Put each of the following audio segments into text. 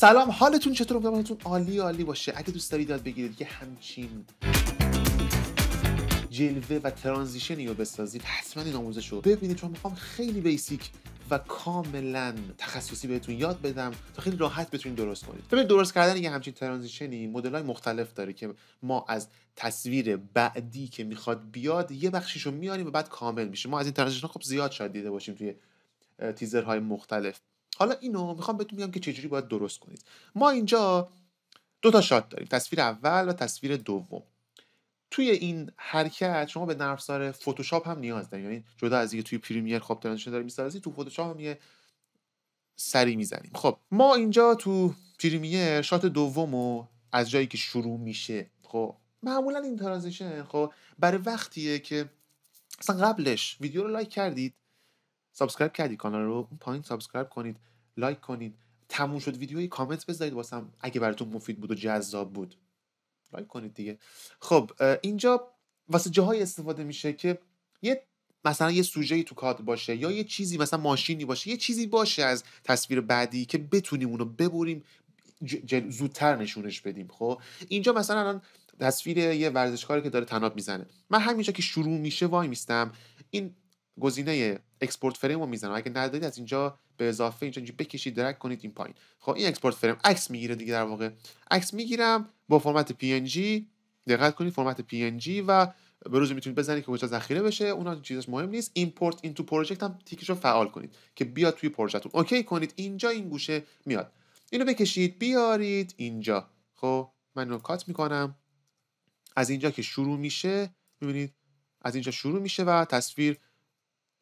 سلام حالتون چطور امیدوارم حالتون عالی عالی باشه اگه دوست دارید یاد بگیرید یه همچین جلوه و ترانزیشنی رو بسازید حتما این آموزش رو ببینید چون میخوام خیلی بیسیک و کاملا تخصصی بهتون یاد بدم تا خیلی راحت بتونید درست کنید ببینید درست کردن یه همچین ترانزیشنی مدل های مختلف داره که ما از تصویر بعدی که میخواد بیاد یه بخشیش رو میاریم و بعد کامل میشه ما از این ترانزیشن خب زیاد شاید دیده باشیم توی تیزرهای مختلف حالا اینو میخوام بهتون بگم که چجوری باید درست کنید ما اینجا دو تا شات داریم تصویر اول و تصویر دوم توی این حرکت شما به نرم فوتوشاپ فتوشاپ هم نیاز دارید یعنی جدا از اینکه توی پریمیر خب ترانزیشن داره میسازی تو فتوشاپ هم یه سری میزنیم خب ما اینجا تو پریمیر شات دوم و از جایی که شروع میشه خب معمولا این ترانزیشن خب برای وقتیه که مثلا قبلش ویدیو رو لایک کردید سابسکرایب کردی کانال رو پایین سابسکرایب کنید لایک کنید تموم شد ویدیوی کامنت بذارید واسم اگه براتون مفید بود و جذاب بود لایک کنید دیگه خب اینجا واسه جاهای استفاده میشه که یه مثلا یه سوژه تو کارت باشه یا یه چیزی مثلا ماشینی باشه یه چیزی باشه از تصویر بعدی که بتونیم اونو ببریم زودتر نشونش بدیم خب اینجا مثلا الان تصویر یه ورزشکاری که داره تناب میزنه من همینجا که شروع میشه وای میستم این گزینه اکسپورت فریم رو میزنم اگه ندارید از اینجا به اضافه اینجا بکشید درک کنید این پایین خب این اکسپورت فریم عکس میگیره دیگه در واقع عکس میگیرم با فرمت png دقت کنید فرمت png و به روز میتونید بزنید که کجا ذخیره بشه اونا چیزش مهم نیست ایمپورت این تو پروژکت هم تیکش رو فعال کنید که بیاد توی پروژهتون اوکی کنید اینجا این گوشه میاد اینو بکشید بیارید اینجا خب من اینو کات میکنم از اینجا که شروع میشه میبینید از اینجا شروع میشه و تصویر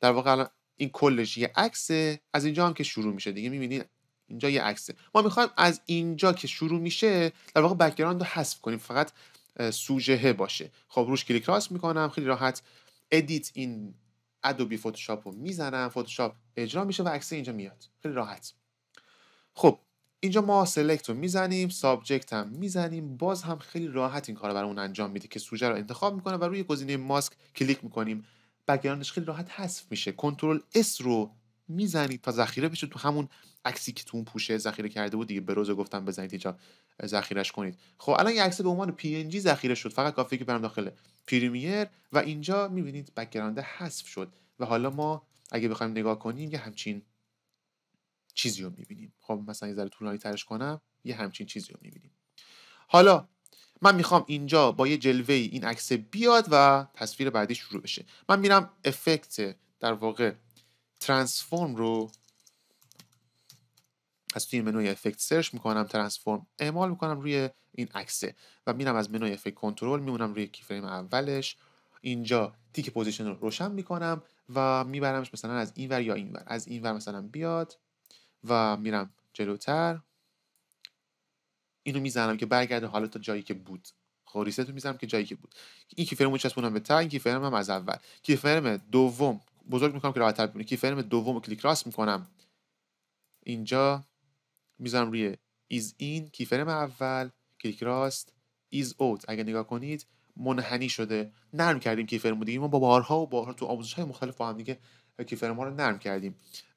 در واقع این کلش یه عکسه از اینجا هم که شروع میشه دیگه میبینید اینجا یه عکسه ما میخوایم از اینجا که شروع میشه در واقع بکگراند رو حذف کنیم فقط سوژه باشه خب روش کلیک راست میکنم خیلی راحت ادیت این ادوبی فتوشاپ رو میزنم فتوشاپ اجرا میشه و عکس اینجا میاد خیلی راحت خب اینجا ما سلکت رو میزنیم سابجکت هم میزنیم باز هم خیلی راحت این کار رو برامون انجام میده که سوژه رو انتخاب میکنه و روی گزینه ماسک کلیک میکنیم بگراندش خیلی راحت حذف میشه کنترل اس رو میزنید تا ذخیره بشه تو همون عکسی که تو اون پوشه ذخیره کرده بود دیگه به روز گفتم بزنید اینجا ذخیرش کنید خب الان یه عکس به عنوان png ذخیره شد فقط کافی که برم داخل پریمیر و اینجا میبینید بک حذف شد و حالا ما اگه بخوایم نگاه کنیم یه همچین چیزی رو میبینیم خب مثلا یه ذره طولانی ترش کنم یه همچین چیزی رو میبینیم حالا من میخوام اینجا با یه جلوه ای این عکس بیاد و تصویر بعدی شروع بشه من میرم افکت در واقع ترانسفورم رو از توی منوی افکت سرچ میکنم ترانسفورم اعمال میکنم روی این عکسه و میرم از منوی افکت کنترل میمونم روی فریم اولش اینجا تیک پوزیشن رو روشن میکنم و میبرمش مثلا از این ور یا این ور از این ور مثلا بیاد و میرم جلوتر اینو میزنم که برگرده حالا تا جایی که بود خب ریستو میزنم که جایی که بود این کیفرم چسبونم به تگ فریم هم از اول کیفرم دوم بزرگ میکنم که راحت‌تر ببینید کیفرم دوم رو کلیک راست میکنم اینجا میزنم روی ایز این کیفرم اول کلیک راست ایز اوت اگه نگاه کنید منحنی شده نرم کردیم کیفرم دیگه ما با بارها و بارها تو آموزش های مختلف با هم دیگه کیفرم ها رو نرم کردیم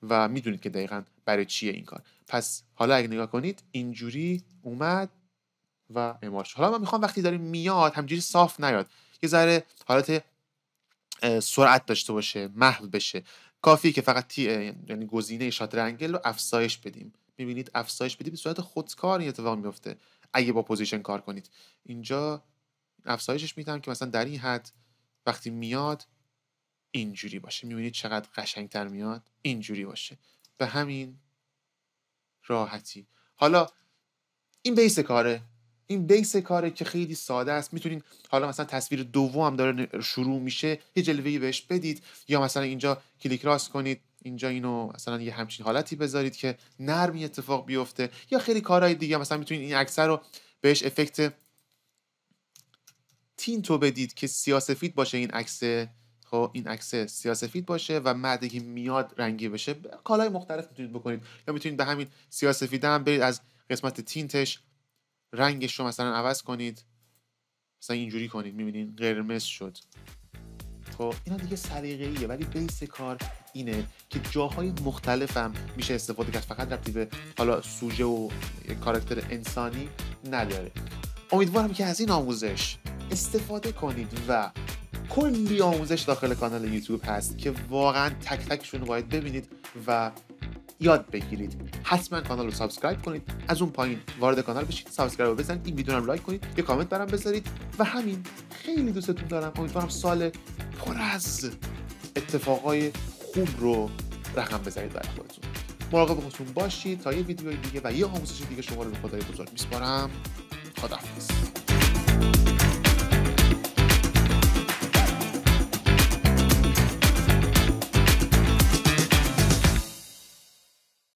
و میدونید که دقیقا برای چیه این کار پس حالا اگه نگاه کنید اینجوری اومد و امارش حالا من میخوام وقتی داریم میاد همجوری صاف نیاد یه ذره حالت سرعت داشته باشه محو بشه کافی که فقط تی... یعنی گزینه شاترنگل رو افزایش بدیم میبینید افزایش بدیم به صورت خودکار این اتفاق میفته اگه با پوزیشن کار کنید اینجا افزایشش میدم که مثلا در این حد وقتی میاد اینجوری باشه میبینید چقدر قشنگتر میاد اینجوری باشه به همین راحتی حالا این بیس کاره این بیس کاره که خیلی ساده است میتونین حالا مثلا تصویر دوم هم داره شروع میشه یه ای بهش بدید یا مثلا اینجا کلیک راست کنید اینجا اینو مثلا یه همچین حالتی بذارید که نرمی اتفاق بیفته یا خیلی کارهای دیگه مثلا میتونید این اکثر رو بهش افکت تینتو بدید که سیاسفید باشه این عکس خب این عکس سیاسفید باشه و بعد که میاد رنگی بشه کالای مختلف میتونید بکنید یا میتونید به همین سیاسفید هم برید از قسمت تینتش رنگش رو مثلا عوض کنید مثلا اینجوری کنید میبینین قرمز شد خب اینا دیگه ایه ولی بیس کار اینه که جاهای مختلفم میشه استفاده کرد فقط ربطی به حالا سوژه و کاراکتر انسانی نداره امیدوارم که از این آموزش استفاده کنید و کلی آموزش داخل کانال یوتیوب هست که واقعا تک تکشون رو باید ببینید و یاد بگیرید حتما کانال رو سابسکرایب کنید از اون پایین وارد کانال بشید سابسکرایب رو بزنید این ویدیو رو لایک کنید یه کامنت برام بذارید و همین خیلی دوستتون دارم امیدوارم سال پر از اتفاقای خوب رو رقم بزنید برای خودتون مراقب خودتون باشید تا یه ویدیو دیگه و یه آموزش دیگه شما رو به خدای بزرگ میسپارم خداحافظ